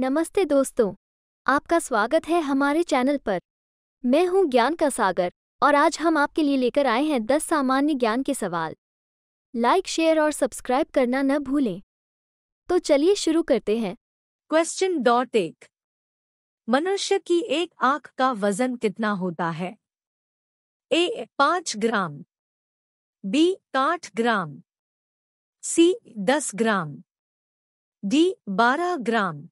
नमस्ते दोस्तों आपका स्वागत है हमारे चैनल पर मैं हूं ज्ञान का सागर और आज हम आपके लिए लेकर आए हैं दस सामान्य ज्ञान के सवाल लाइक शेयर और सब्सक्राइब करना न भूलें तो चलिए शुरू करते हैं क्वेश्चन डॉट एक मनुष्य की एक आंख का वजन कितना होता है ए पांच ग्राम बी आठ ग्राम सी दस ग्राम डी बारह ग्राम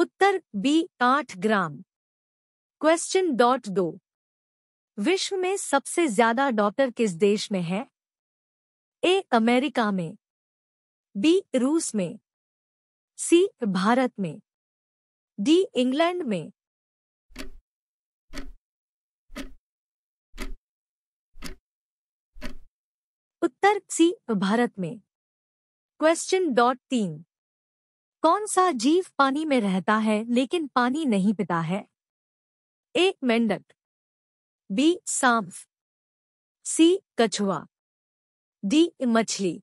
उत्तर बी आठ ग्राम क्वेश्चन डॉट दो विश्व में सबसे ज्यादा डॉक्टर किस देश में है ए अमेरिका में बी रूस में सी भारत में डी इंग्लैंड में उत्तर सी भारत में क्वेश्चन डॉट तीन कौन सा जीव पानी में रहता है लेकिन पानी नहीं पीता है ए मेंढक बी सांप सी कछुआ डी मछली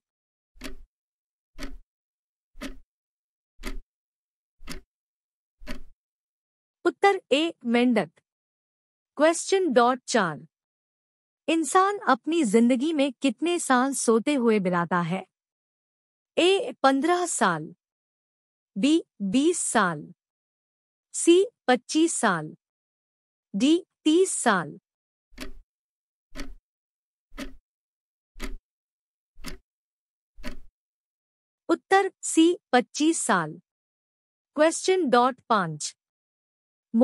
उत्तर ए मेंढक क्वेश्चन डॉट चार इंसान अपनी जिंदगी में कितने साल सोते हुए बिराता है ए पंद्रह साल बी बीस साल सी पच्चीस साल डी तीस साल उत्तर सी पच्चीस साल क्वेश्चन डॉट पांच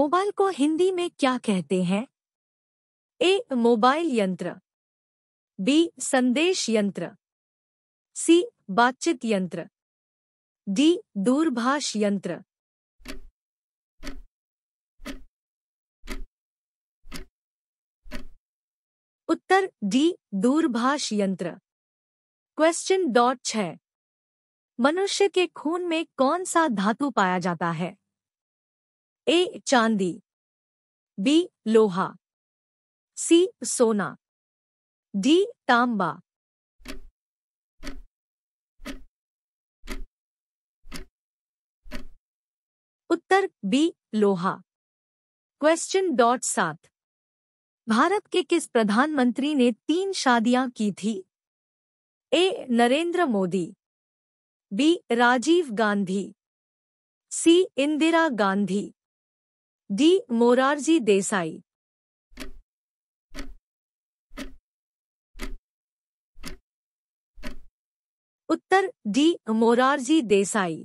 मोबाइल को हिंदी में क्या कहते हैं ए मोबाइल यंत्र बी संदेश यंत्र सी बातचीत यंत्र डी दूरभाष यंत्र उत्तर डी दूरभाष यंत्र क्वेश्चन डॉट छ मनुष्य के खून में कौन सा धातु पाया जाता है ए चांदी बी लोहा सी सोना डी तांबा उत्तर बी लोहा क्वेश्चन डॉट सात भारत के किस प्रधानमंत्री ने तीन शादियां की थी A Narendra Modi B Rajiv Gandhi C Indira Gandhi D Morarji Desai उत्तर D Morarji Desai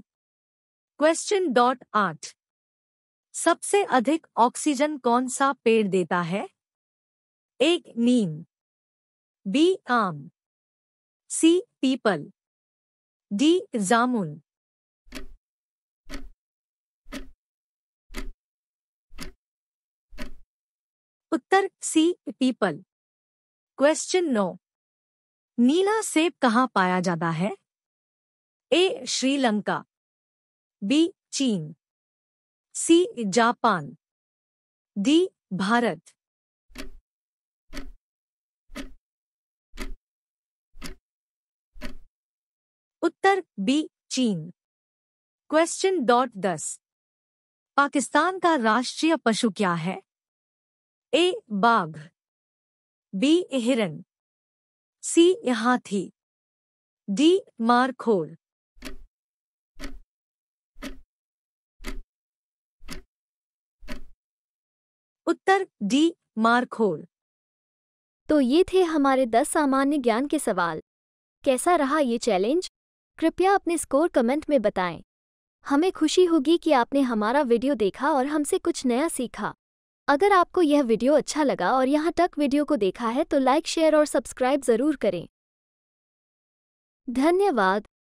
question dot आठ सबसे अधिक ऑक्सीजन कौन सा पेड़ देता है एक नीम बी आम सी पीपल डी जामुन उत्तर सी पीपल क्वेश्चन नौ नीला सेब कहाँ पाया जाता है ए श्रीलंका बी चीन सी जापान डी भारत उत्तर बी चीन क्वेश्चन डॉट दस पाकिस्तान का राष्ट्रीय पशु क्या है ए बाघ बी हिरन सी हाथी डी मारखोड़ उत्तर डी मारखोर तो ये थे हमारे दस सामान्य ज्ञान के सवाल कैसा रहा ये चैलेंज कृपया अपने स्कोर कमेंट में बताएं हमें खुशी होगी कि आपने हमारा वीडियो देखा और हमसे कुछ नया सीखा अगर आपको यह वीडियो अच्छा लगा और यहाँ तक वीडियो को देखा है तो लाइक शेयर और सब्सक्राइब ज़रूर करें धन्यवाद